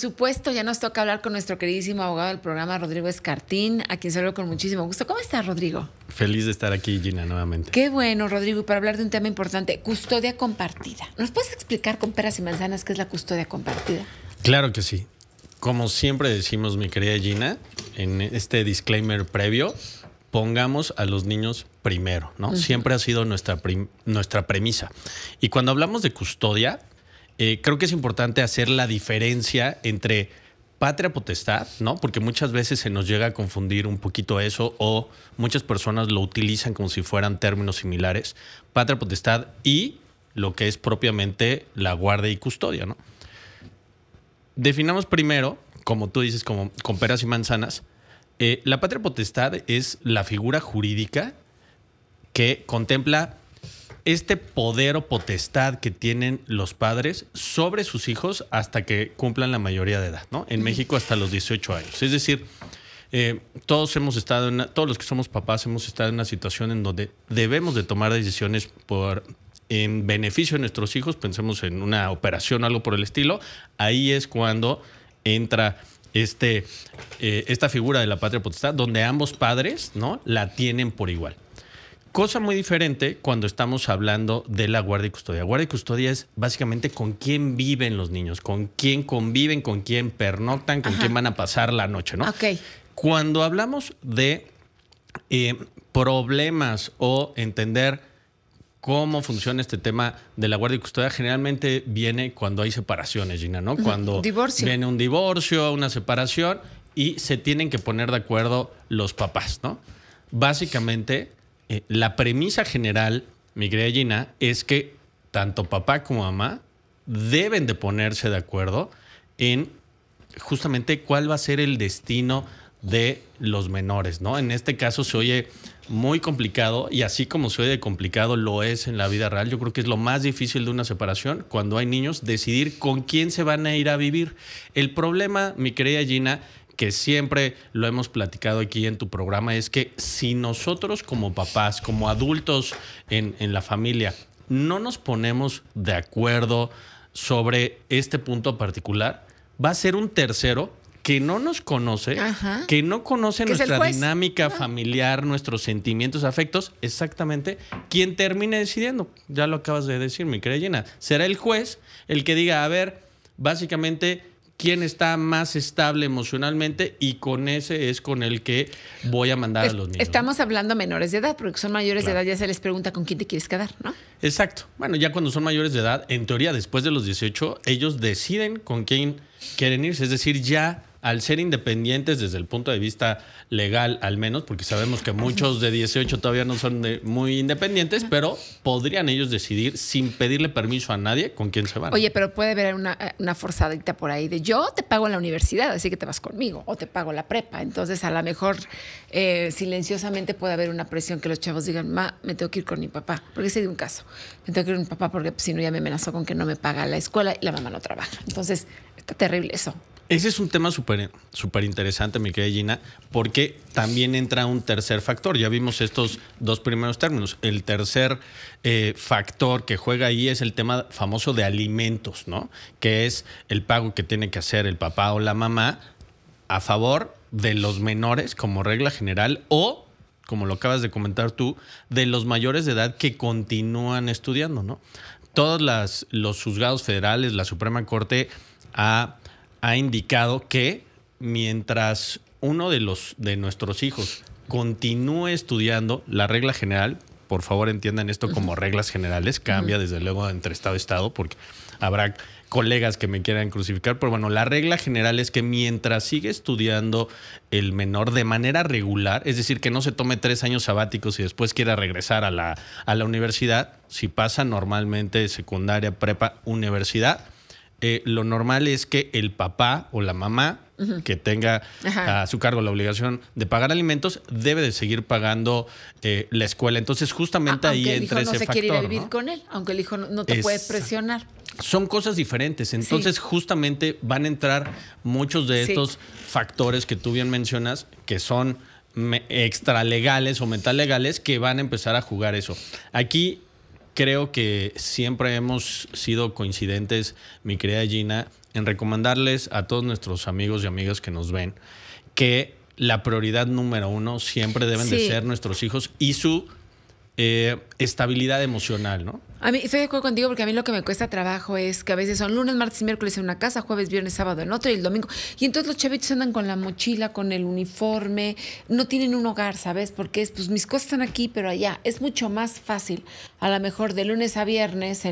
supuesto, ya nos toca hablar con nuestro queridísimo abogado del programa, Rodrigo Escartín, a quien saludo con muchísimo gusto. ¿Cómo estás, Rodrigo? Feliz de estar aquí, Gina, nuevamente. Qué bueno, Rodrigo, para hablar de un tema importante, custodia compartida. ¿Nos puedes explicar con peras y manzanas qué es la custodia compartida? Claro que sí. Como siempre decimos, mi querida Gina, en este disclaimer previo, pongamos a los niños primero, ¿no? Siempre ha sido nuestra, nuestra premisa. Y cuando hablamos de custodia, eh, creo que es importante hacer la diferencia entre patria potestad, ¿no? Porque muchas veces se nos llega a confundir un poquito eso o muchas personas lo utilizan como si fueran términos similares, patria potestad y lo que es propiamente la guardia y custodia, ¿no? Definamos primero, como tú dices, como con peras y manzanas, eh, la patria potestad es la figura jurídica que contempla este poder o potestad que tienen los padres sobre sus hijos hasta que cumplan la mayoría de edad, ¿no? En México hasta los 18 años. Es decir, eh, todos hemos estado, en todos los que somos papás hemos estado en una situación en donde debemos de tomar decisiones por en beneficio de nuestros hijos, pensemos en una operación algo por el estilo, ahí es cuando entra este, eh, esta figura de la patria potestad, donde ambos padres la tienen por igual. Cosa muy diferente cuando estamos hablando de la guardia y custodia. Guardia y custodia es básicamente con quién viven los niños, con quién conviven, con quién pernoctan, con quién van a pasar la noche, ¿no? Ok. Cuando hablamos de eh, problemas o entender cómo funciona este tema de la guardia y custodia generalmente viene cuando hay separaciones, Gina, ¿no? Cuando viene un divorcio, una separación y se tienen que poner de acuerdo los papás, ¿no? Básicamente eh, la premisa general, mi querida Gina, es que tanto papá como mamá deben de ponerse de acuerdo en justamente cuál va a ser el destino de los menores, ¿no? En este caso se oye muy complicado y así como se oye complicado lo es en la vida real, yo creo que es lo más difícil de una separación cuando hay niños, decidir con quién se van a ir a vivir. El problema, mi querida Gina, que siempre lo hemos platicado aquí en tu programa, es que si nosotros como papás, como adultos en, la familia, no nos ponemos de acuerdo sobre este punto particular, va a ser un tercero que no nos conoce, que no conoce nuestra dinámica familiar, nuestros sentimientos, afectos, exactamente, quien termine decidiendo. Ya lo acabas de decir, mi querida Será el juez el que diga, a ver, básicamente quién está más estable emocionalmente y con ese es con el que voy a mandar a los niños. Estamos hablando menores de edad, porque son mayores de edad ya se les pregunta con quién te quieres quedar, ¿no? Exacto. Bueno, ya cuando son mayores de edad, en teoría después de los 18, ellos deciden con quién quieren irse, es decir, ya al ser independientes desde el punto de vista legal al menos, porque sabemos que muchos de 18 todavía no son muy independientes, pero podrían ellos decidir sin pedirle permiso a nadie con quién se van. Oye, pero puede haber una, forzadita por ahí de yo te pago en la universidad, así que te vas conmigo, o te pago la prepa. Entonces, a lo mejor eh, silenciosamente puede haber una presión que los chavos digan, ma, me tengo que ir con mi papá, porque ese de un caso, me tengo que ir con mi papá porque pues, si no ya me amenazó con que no me paga la escuela y la mamá no trabaja. Entonces, está terrible eso. Ese es un tema súper super interesante, mi querida Gina, porque también entra un tercer factor. Ya vimos estos dos primeros términos. El tercer eh, factor que juega ahí es el tema famoso de alimentos, ¿no? Que es el pago que tiene que hacer el papá o la mamá a favor de los menores como regla general o como lo acabas de comentar tú, de los mayores de edad que continúan estudiando, ¿no? Todos las, los juzgados federales, la Suprema Corte ha ha indicado que mientras uno de, los, de nuestros hijos continúe estudiando la regla general, por favor entiendan esto como reglas generales, cambia desde luego entre estado y estado porque habrá colegas que me quieran crucificar, pero bueno, la regla general es que mientras sigue estudiando el menor de manera regular, es decir, que no se tome tres años sabáticos y después quiera regresar a la, a la universidad, si pasa normalmente secundaria, prepa, universidad, eh, lo normal es que el papá o la mamá que tenga a su cargo la obligación de pagar alimentos debe de seguir pagando eh, la escuela. Entonces justamente ah, ahí el hijo no se quiere ir a vivir con él, aunque el hijo no te puede presionar. Son cosas diferentes, entonces justamente van a entrar muchos de estos factores que tú bien mencionas, que son extralegales o legales que van a empezar a jugar eso. Aquí creo que siempre hemos sido coincidentes, mi querida Gina, en recomendarles a todos nuestros amigos y amigas que nos ven que la prioridad número uno siempre deben de ser nuestros hijos y su eh, estabilidad emocional, ¿no? A mí estoy de acuerdo contigo porque a mí lo que me cuesta trabajo es que a veces son lunes, martes y miércoles en una casa, jueves, viernes, sábado en otra y el domingo. Y entonces los chavitos andan con la mochila, con el uniforme, no tienen un hogar, ¿sabes? Porque es, pues mis cosas están aquí, pero allá. Es mucho más fácil, a lo mejor de lunes a viernes,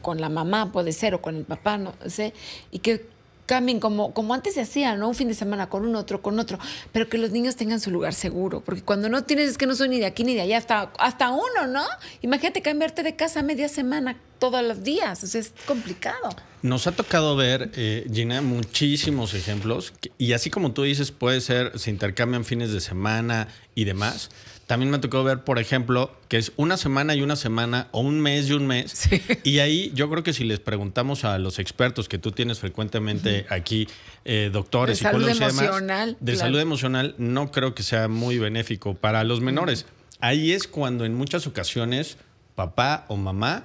con la mamá puede ser o con el papá, no sé, y que cambien como, como antes se hacía, ¿no? Un fin de semana con un otro, con otro, pero que los niños tengan su lugar seguro, porque cuando no tienes es que no son ni de aquí ni de allá, hasta, hasta uno, ¿no? Imagínate cambiarte de casa media semana todos los días, o sea, es complicado. Nos ha tocado ver, eh, Gina, muchísimos ejemplos, y así como tú dices, puede ser, se intercambian fines de semana y demás también me tocó ver, por ejemplo, que es una semana y una semana o un mes y un mes. Y ahí yo creo que si les preguntamos a los expertos que tú tienes frecuentemente aquí, eh, doctores, de salud emocional, de salud emocional, no creo que sea muy benéfico para los menores. Ahí es cuando en muchas ocasiones papá o mamá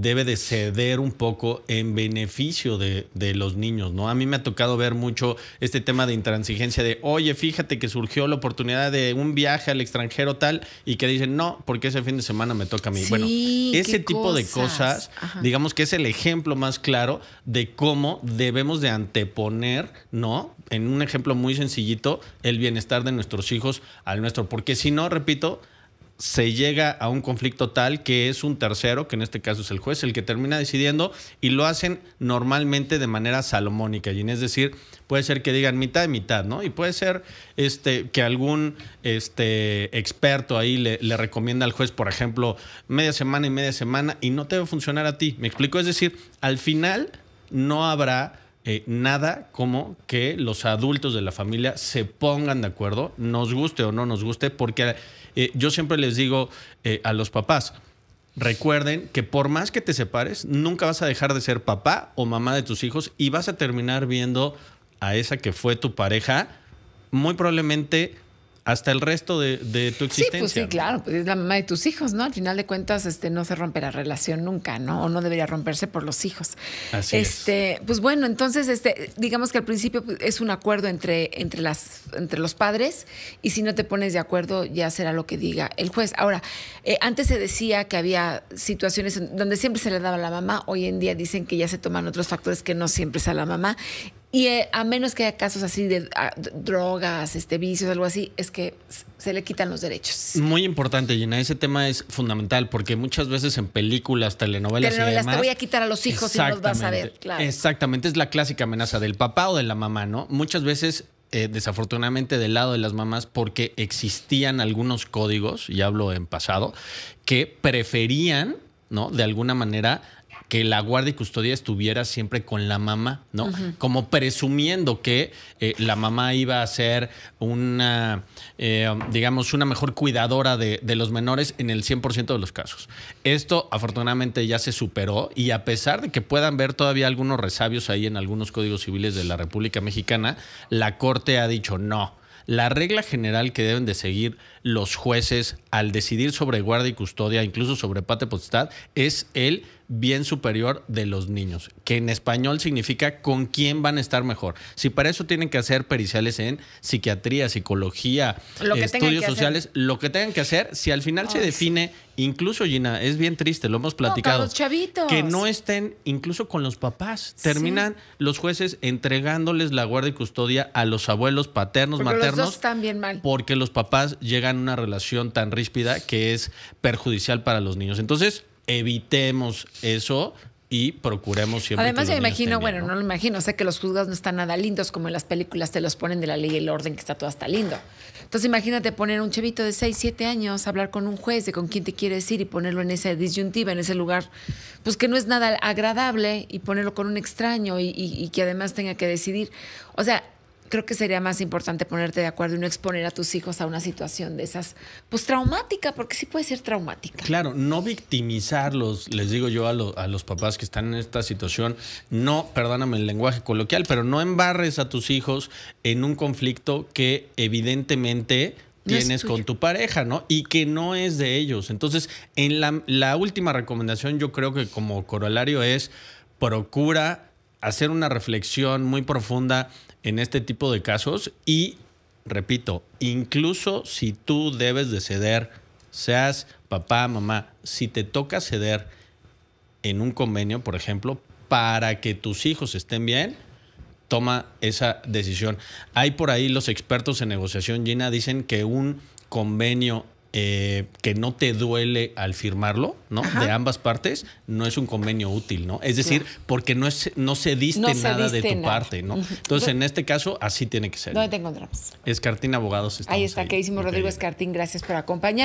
debe de ceder un poco en beneficio de, los niños, ¿no? A mí me ha tocado ver mucho este tema de intransigencia de, oye, fíjate que surgió la oportunidad de un viaje al extranjero tal, y que dicen, no, porque ese fin de semana me toca a mí. bueno, ese tipo de cosas, digamos que es el ejemplo más claro de cómo debemos de anteponer, ¿no? En un ejemplo muy sencillito, el bienestar de nuestros hijos al nuestro, porque si no, repito, se llega a un conflicto tal que es un tercero, que en este caso es el juez, el que termina decidiendo y lo hacen normalmente de manera salomónica. Y es decir, puede ser que digan mitad y mitad, ¿no? Y puede ser este, que algún este, experto ahí le, le recomienda al juez, por ejemplo, media semana y media semana y no te va a funcionar a ti. ¿Me explico? Es decir, al final no habrá eh, nada como que los adultos de la familia se pongan de acuerdo, nos guste o no nos guste, porque eh, yo siempre les digo eh, a los papás, recuerden que por más que te separes, nunca vas a dejar de ser papá o mamá de tus hijos y vas a terminar viendo a esa que fue tu pareja, muy probablemente hasta el resto de, tu existencia. Sí, pues sí, claro, pues, es la mamá de tus hijos, ¿no? Al final de cuentas, este, no se rompe la relación nunca, ¿no? O no debería romperse por los hijos. Así este, es. Pues bueno, entonces, este, digamos que al principio pues, es un acuerdo entre, entre, las, entre los padres y si no te pones de acuerdo ya será lo que diga el juez. Ahora, eh, antes se decía que había situaciones donde siempre se le daba a la mamá, hoy en día dicen que ya se toman otros factores que no siempre es a la mamá y eh, a menos que haya casos así de, ah, drogas, este, vicios, algo así, es que se le quitan los derechos. Muy importante, Gina. Ese tema es fundamental porque muchas veces en películas, telenovelas, y demás, te voy a quitar a los hijos y los vas a ver. Claro. Exactamente. Es la clásica amenaza del papá o de la mamá, ¿no? Muchas veces eh, desafortunadamente del lado de las mamás porque existían algunos códigos, y hablo en pasado, que preferían, ¿no? De alguna manera que la guardia y custodia estuviera siempre con la mamá, ¿no? Como presumiendo que eh, la mamá iba a ser una, eh, digamos, una mejor cuidadora de, de los menores en el 100% de los casos. Esto afortunadamente ya se superó y a pesar de que puedan ver todavía algunos resabios ahí en algunos códigos civiles de la República Mexicana, la Corte ha dicho no. La regla general que deben de seguir los jueces al decidir sobre guarda y custodia, incluso sobre pate potestad, es el bien superior de los niños, que en español significa con quién van a estar mejor. Si para eso tienen que hacer periciales en psiquiatría, psicología, estudios sociales, lo que tengan que hacer, si al final se define, incluso Gina, es bien triste, lo hemos platicado, que no estén incluso con los papás. Terminan los jueces entregándoles la guardia y custodia a los abuelos paternos, maternos, porque los papás llegan una relación tan ríspida que es perjudicial para los niños. Entonces, evitemos eso y procuremos siempre. Además, yo imagino, bueno, ¿no? lo imagino, sé que los juzgados no están nada lindos como en las películas te los ponen de la ley y el orden, que está todo hasta lindo. Entonces, imagínate poner un chevito de 6, 7 años, hablar con un juez de con quién te quiere decir y ponerlo en esa disyuntiva, en ese lugar, pues que no es nada agradable y ponerlo con un extraño y que además tenga que decidir. O sea, creo que sería más importante ponerte de acuerdo y no exponer a tus hijos a una situación de esas, pues traumática, porque sí puede ser traumática. Claro, no victimizarlos, les digo yo a, a los papás que están en esta situación, no, perdóname el lenguaje coloquial, pero no embarres a tus hijos en un conflicto que evidentemente tienes con tu pareja, ¿no? Y que no es de ellos. Entonces, en la, la última recomendación yo creo que como corolario es procura hacer una reflexión muy profunda en este tipo de casos y, repito, incluso si tú debes de ceder, seas papá, mamá, si te toca ceder en un convenio, por ejemplo, para que tus hijos estén bien, toma esa decisión. Hay por ahí los expertos en negociación, Gina, dicen que un convenio eh, que no te duele al firmarlo, ¿no? De ambas partes, no es un convenio útil, ¿no? Es decir, porque no, es, no cediste diste nada de tu parte, ¿no? Entonces, en este caso, así tiene que ser. ¿Dónde te encontramos? Escartín Abogados. Ahí está, ahí. queridísimo Rodrigo Escartín, gracias por acompañarnos.